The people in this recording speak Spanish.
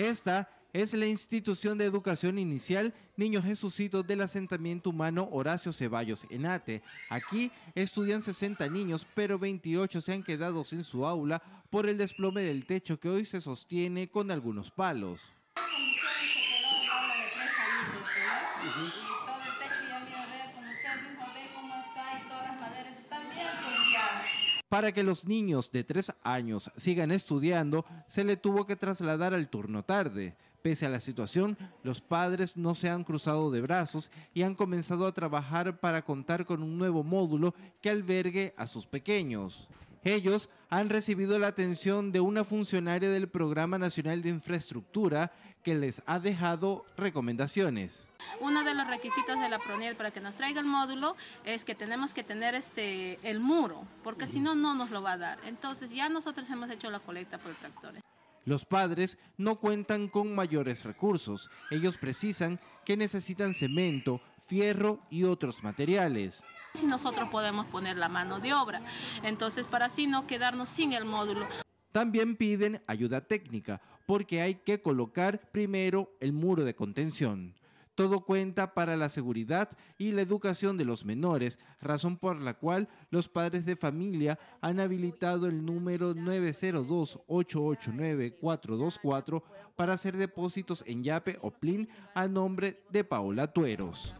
Esta es la institución de educación inicial Niños Jesucito del asentamiento humano Horacio Ceballos Ate. Aquí estudian 60 niños, pero 28 se han quedado sin su aula por el desplome del techo que hoy se sostiene con algunos palos. Para que los niños de 3 años sigan estudiando, se le tuvo que trasladar al turno tarde. Pese a la situación, los padres no se han cruzado de brazos y han comenzado a trabajar para contar con un nuevo módulo que albergue a sus pequeños. Ellos han recibido la atención de una funcionaria del Programa Nacional de Infraestructura que les ha dejado recomendaciones. Uno de los requisitos de la PRONIEL para que nos traiga el módulo es que tenemos que tener este, el muro, porque si no, no nos lo va a dar. Entonces ya nosotros hemos hecho la colecta por tractores. Los padres no cuentan con mayores recursos. Ellos precisan que necesitan cemento, fierro y otros materiales. Si nosotros podemos poner la mano de obra, entonces para así no quedarnos sin el módulo. También piden ayuda técnica porque hay que colocar primero el muro de contención. Todo cuenta para la seguridad y la educación de los menores, razón por la cual los padres de familia han habilitado el número 902-889-424 para hacer depósitos en YAPE o PLIN a nombre de Paola Tueros.